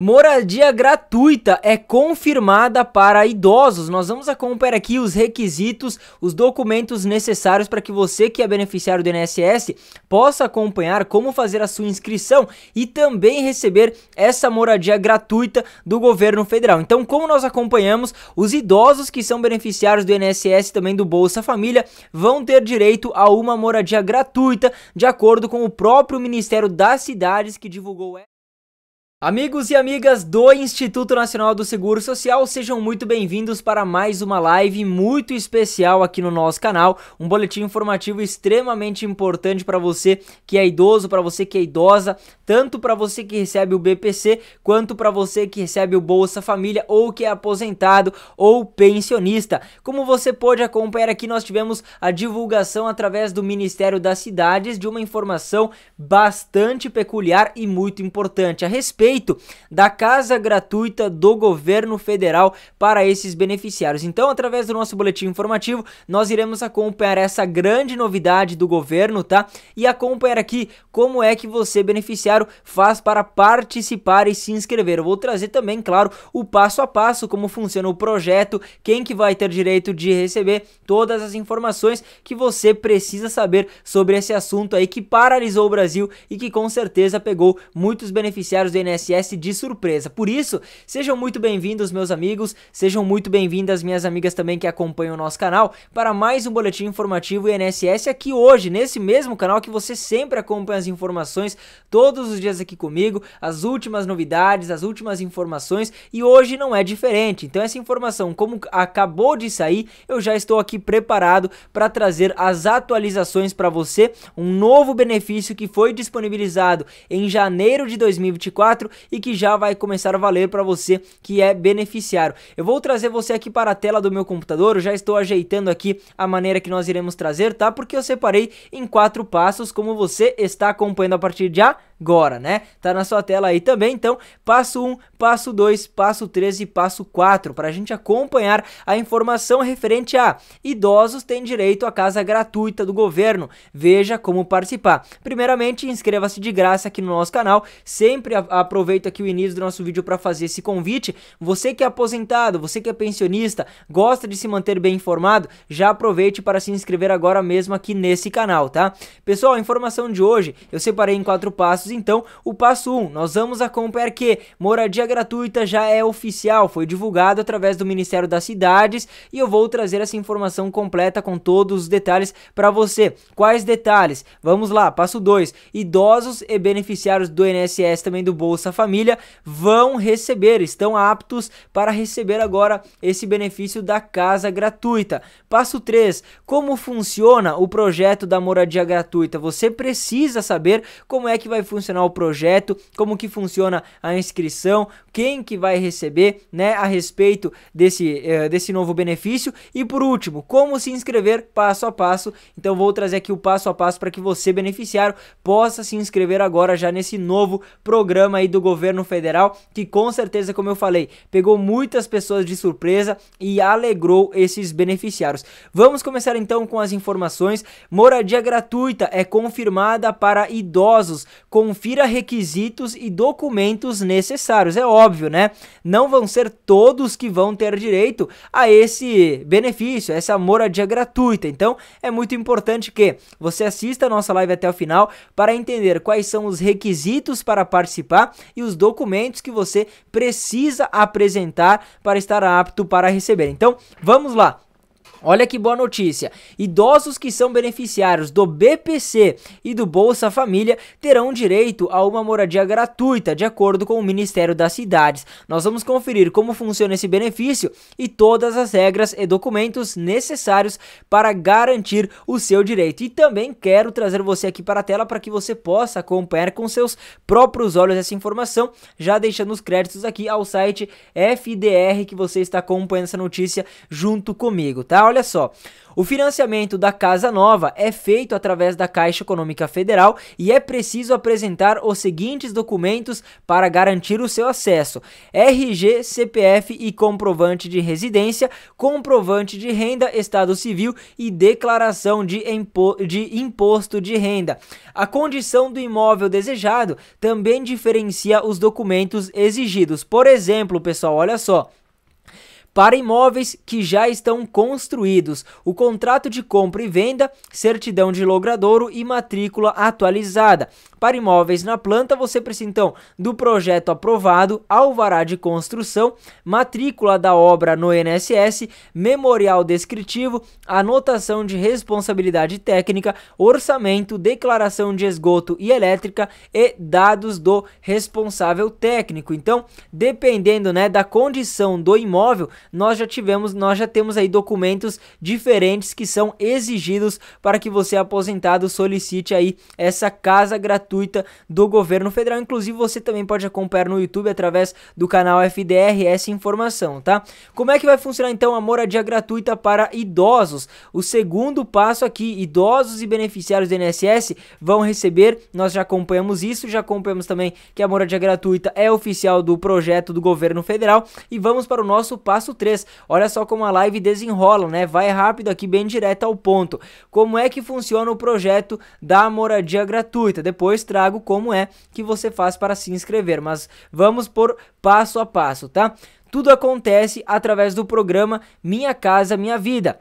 Moradia gratuita é confirmada para idosos. Nós vamos acompanhar aqui os requisitos, os documentos necessários para que você que é beneficiário do INSS possa acompanhar como fazer a sua inscrição e também receber essa moradia gratuita do governo federal. Então, como nós acompanhamos, os idosos que são beneficiários do INSS também do Bolsa Família vão ter direito a uma moradia gratuita, de acordo com o próprio Ministério das Cidades que divulgou Amigos e amigas do Instituto Nacional do Seguro Social, sejam muito bem-vindos para mais uma live muito especial aqui no nosso canal, um boletim informativo extremamente importante para você que é idoso, para você que é idosa, tanto para você que recebe o BPC, quanto para você que recebe o Bolsa Família ou que é aposentado ou pensionista. Como você pode acompanhar aqui, nós tivemos a divulgação através do Ministério das Cidades de uma informação bastante peculiar e muito importante a respeito direito da casa gratuita do governo federal para esses beneficiários. Então, através do nosso boletim informativo, nós iremos acompanhar essa grande novidade do governo, tá? E acompanhar aqui como é que você, beneficiário, faz para participar e se inscrever. Eu vou trazer também, claro, o passo a passo, como funciona o projeto, quem que vai ter direito de receber todas as informações que você precisa saber sobre esse assunto aí que paralisou o Brasil e que com certeza pegou muitos beneficiários do INSS INSS de surpresa. Por isso, sejam muito bem-vindos, meus amigos, sejam muito bem-vindas, minhas amigas também que acompanham o nosso canal, para mais um boletim informativo INSS aqui hoje, nesse mesmo canal que você sempre acompanha as informações todos os dias aqui comigo, as últimas novidades, as últimas informações, e hoje não é diferente. Então, essa informação, como acabou de sair, eu já estou aqui preparado para trazer as atualizações para você, um novo benefício que foi disponibilizado em janeiro de 2024 e que já vai começar a valer para você que é beneficiário. Eu vou trazer você aqui para a tela do meu computador, eu já estou ajeitando aqui a maneira que nós iremos trazer, tá? Porque eu separei em quatro passos, como você está acompanhando a partir de já agora, né? Tá na sua tela aí também, então, passo 1, passo 2, passo 3 e passo 4, para a gente acompanhar a informação referente a idosos têm direito à casa gratuita do governo. Veja como participar. Primeiramente, inscreva-se de graça aqui no nosso canal. Sempre aproveito aqui o início do nosso vídeo para fazer esse convite. Você que é aposentado, você que é pensionista, gosta de se manter bem informado, já aproveite para se inscrever agora mesmo aqui nesse canal, tá? Pessoal, a informação de hoje eu separei em quatro passos passos, então o passo 1, nós vamos acompanhar é que moradia gratuita já é oficial, foi divulgado através do Ministério das Cidades e eu vou trazer essa informação completa com todos os detalhes para você. Quais detalhes? Vamos lá, passo 2, idosos e beneficiários do INSS também do Bolsa Família vão receber, estão aptos para receber agora esse benefício da casa gratuita. Passo 3, como funciona o projeto da moradia gratuita? Você precisa saber como é que vai funcionar funcionar o projeto, como que funciona a inscrição, quem que vai receber, né, a respeito desse, uh, desse novo benefício e por último, como se inscrever passo a passo. Então vou trazer aqui o passo a passo para que você beneficiário possa se inscrever agora já nesse novo programa aí do governo federal, que com certeza, como eu falei, pegou muitas pessoas de surpresa e alegrou esses beneficiários. Vamos começar então com as informações. Moradia gratuita é confirmada para idosos com confira requisitos e documentos necessários. É óbvio, né? Não vão ser todos que vão ter direito a esse benefício, a essa moradia gratuita. Então, é muito importante que você assista a nossa live até o final para entender quais são os requisitos para participar e os documentos que você precisa apresentar para estar apto para receber. Então, vamos lá. Olha que boa notícia! Idosos que são beneficiários do BPC e do Bolsa Família terão direito a uma moradia gratuita, de acordo com o Ministério das Cidades. Nós vamos conferir como funciona esse benefício e todas as regras e documentos necessários para garantir o seu direito. E também quero trazer você aqui para a tela para que você possa acompanhar com seus próprios olhos essa informação, já deixando os créditos aqui ao site FDR que você está acompanhando essa notícia junto comigo, tá? olha só. O financiamento da Casa Nova é feito através da Caixa Econômica Federal e é preciso apresentar os seguintes documentos para garantir o seu acesso: RG, CPF e comprovante de residência, comprovante de renda, estado civil e declaração de, impo de imposto de renda. A condição do imóvel desejado também diferencia os documentos exigidos. Por exemplo, pessoal, olha só para imóveis que já estão construídos, o contrato de compra e venda, certidão de logradouro e matrícula atualizada. Para imóveis na planta, você precisa então do projeto aprovado, alvará de construção, matrícula da obra no INSS, memorial descritivo, anotação de responsabilidade técnica, orçamento, declaração de esgoto e elétrica e dados do responsável técnico. Então, dependendo né, da condição do imóvel, nós já tivemos, nós já temos aí documentos diferentes que são exigidos para que você aposentado solicite aí essa casa gratuita do governo federal. Inclusive você também pode acompanhar no YouTube através do canal FDR essa informação, tá? Como é que vai funcionar então a moradia gratuita para idosos? O segundo passo aqui, idosos e beneficiários do INSS vão receber, nós já acompanhamos isso, já acompanhamos também que a moradia gratuita é oficial do projeto do governo federal e vamos para o nosso passo passo 3. Olha só como a live desenrola, né? Vai rápido aqui, bem direto ao ponto. Como é que funciona o projeto da moradia gratuita? Depois trago como é que você faz para se inscrever, mas vamos por passo a passo, tá? Tudo acontece através do programa Minha Casa Minha Vida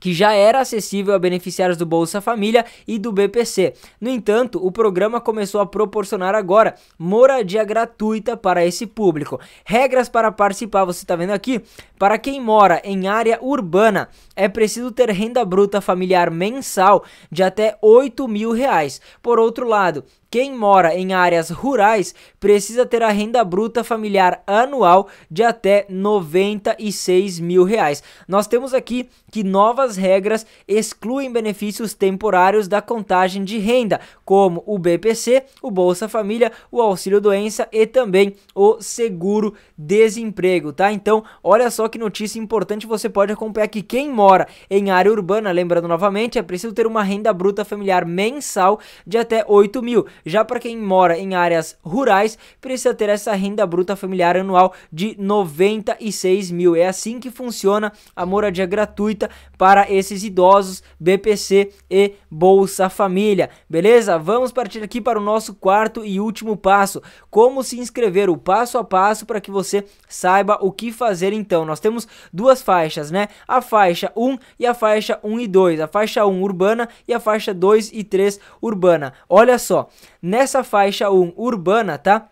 que já era acessível a beneficiários do Bolsa Família e do BPC. No entanto, o programa começou a proporcionar agora moradia gratuita para esse público. Regras para participar, você está vendo aqui? Para quem mora em área urbana, é preciso ter renda bruta familiar mensal de até 8 mil reais. Por outro lado, quem mora em áreas rurais precisa ter a renda bruta familiar anual de até 96 mil reais. Nós temos aqui que novas regras excluem benefícios temporários da contagem de renda, como o BPC, o Bolsa Família, o Auxílio Doença e também o Seguro Desemprego, tá? Então, olha só que notícia importante, você pode acompanhar que quem mora em área urbana, lembrando novamente, é preciso ter uma renda bruta familiar mensal de até 8 mil. Já para quem mora em áreas rurais, precisa ter essa renda bruta familiar anual de 96 mil. É assim que funciona a moradia gratuita para esses idosos, BPC e Bolsa Família. Beleza? Vamos partir aqui para o nosso quarto e último passo. Como se inscrever, o passo a passo para que você saiba o que fazer então. Nós temos duas faixas, né? A faixa 1 e a faixa 1 e 2. A faixa 1 urbana e a faixa 2 e 3 urbana. Olha só, nessa faixa 1 urbana, tá?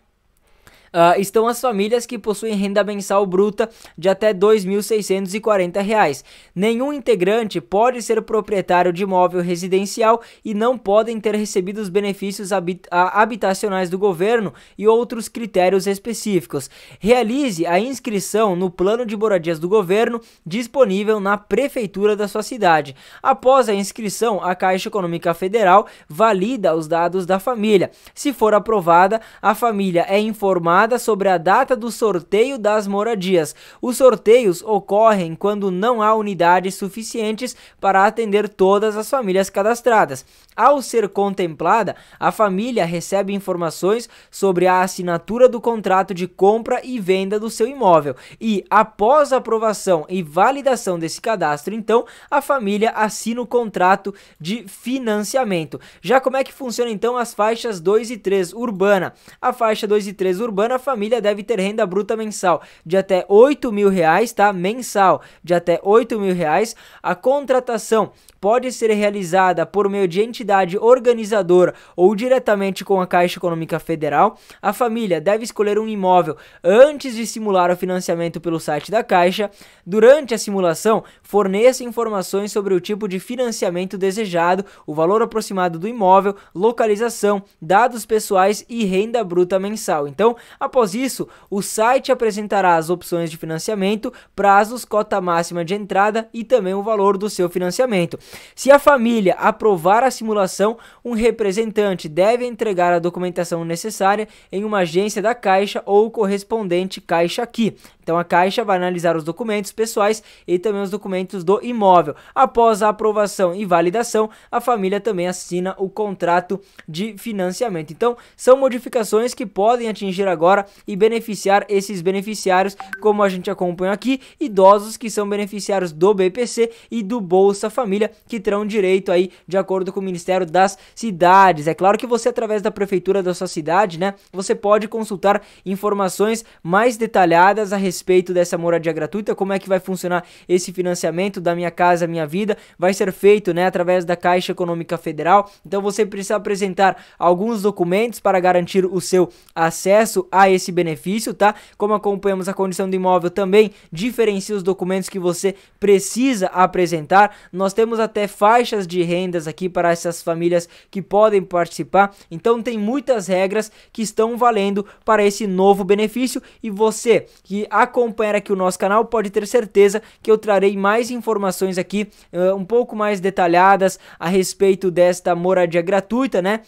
uh, estão as famílias que possuem renda mensal bruta de até R$ 2.640. Nenhum integrante pode ser proprietário de imóvel residencial e não podem ter recebido os benefícios habit ah, habitacionais do governo e outros critérios específicos. Realize a inscrição no plano de moradias do governo disponível na prefeitura da sua cidade. Após a inscrição, a Caixa Econômica Federal valida os dados da família. Se for aprovada, a família é informada informada sobre a data do sorteio das moradias. Os sorteios ocorrem quando não há unidades suficientes para atender todas as famílias cadastradas. Ao ser contemplada, a família recebe informações sobre a assinatura do contrato de compra e venda do seu imóvel e, após a aprovação e validação desse cadastro, então, a família assina o contrato de financiamento. Já como é que funciona então as faixas 2 e 3 urbana? A faixa 2 e 3 urbana ano, a família deve ter renda bruta mensal de até 8 mil reais, tá? Mensal de até 8 mil reais. A contratação pode ser realizada por meio de entidade organizadora ou diretamente com a Caixa Econômica Federal. A família deve escolher um imóvel antes de simular o financiamento pelo site da Caixa. Durante a simulação, forneça informações sobre o tipo de financiamento desejado, o valor aproximado do imóvel, localização, dados pessoais e renda bruta mensal. Então, Após isso, o site apresentará as opções de financiamento, prazos, cota máxima de entrada e também o valor do seu financiamento. Se a família aprovar a simulação, um representante deve entregar a documentação necessária em uma agência da Caixa ou correspondente Caixa aqui. Então a Caixa vai analisar os documentos pessoais e também os documentos do imóvel. Após a aprovação e validação, a família também assina o contrato de financiamento. Então são modificações que podem atingir agora agora e beneficiar esses beneficiários, como a gente acompanha aqui, idosos que são beneficiários do BPC e do Bolsa Família, que terão direito aí de acordo com o Ministério das Cidades. É claro que você, através da prefeitura da sua cidade, né, você pode consultar informações mais detalhadas a respeito dessa moradia gratuita, como é que vai funcionar esse financiamento da Minha Casa Minha Vida, vai ser feito, né, através da Caixa Econômica Federal, então você precisa apresentar alguns documentos para garantir o seu acesso a esse benefício, tá? Como acompanhamos a condição do imóvel também diferencia os documentos que você precisa apresentar. Nós temos até faixas de rendas aqui para essas famílias que podem participar. Então tem muitas regras que estão valendo para esse novo benefício e você que acompanhar aqui o nosso canal pode ter certeza que eu trarei mais informações aqui uh, um pouco mais detalhadas a respeito desta moradia gratuita, né?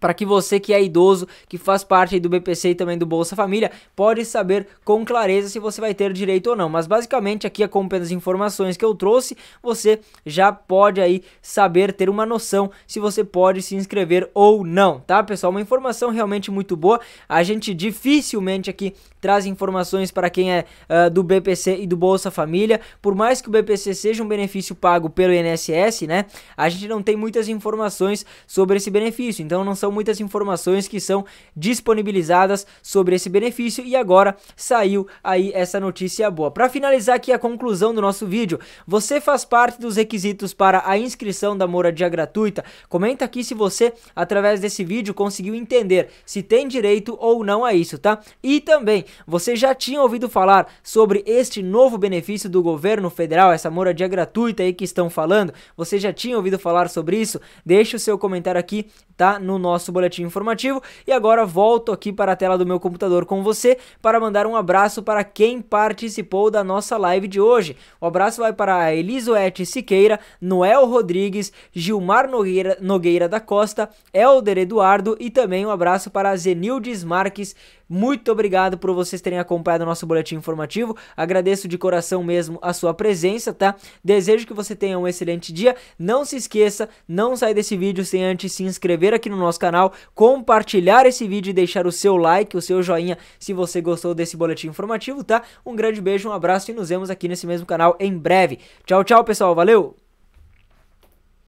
para que você que é idoso, que faz parte do BPC e também do Bolsa Família, pode saber com clareza se você vai ter direito ou não. Mas basicamente aqui com as informações que eu trouxe, você já pode aí saber ter uma noção se você pode se inscrever ou não, tá, pessoal? Uma informação realmente muito boa. A gente dificilmente aqui traz informações para quem é uh, do BPC e do Bolsa Família. Por mais que o BPC seja um benefício pago pelo INSS, né? A gente não tem muitas informações sobre esse benefício, então não são são muitas informações que são disponibilizadas sobre esse benefício e agora saiu aí essa notícia boa. Para finalizar aqui a conclusão do nosso vídeo, você faz parte dos requisitos para a inscrição da moradia gratuita? Comenta aqui se você, através desse vídeo, conseguiu entender se tem direito ou não a isso, tá? E também, você já tinha ouvido falar sobre este novo benefício do governo federal, essa moradia gratuita aí que estão falando? Você já tinha ouvido falar sobre isso? Deixe o seu comentário aqui tá? No nosso boletim informativo. E agora volto aqui para a tela do meu computador com você para mandar um abraço para quem participou da nossa live de hoje. O abraço vai para Elisoete Siqueira, Noel Rodrigues, Gilmar Nogueira, Nogueira da Costa, Elder Eduardo e também um abraço para Zenildes Marques muito obrigado por vocês terem acompanhado o nosso boletim informativo. Agradeço de coração mesmo a sua presença, tá? Desejo que você tenha um excelente dia. Não se esqueça, não sai desse vídeo sem antes se inscrever aqui no nosso canal, compartilhar esse vídeo e deixar o seu like, o seu joinha se você gostou desse boletim informativo, tá? Um grande beijo, um abraço e nos vemos aqui nesse mesmo canal em breve. Tchau, tchau, pessoal. Valeu!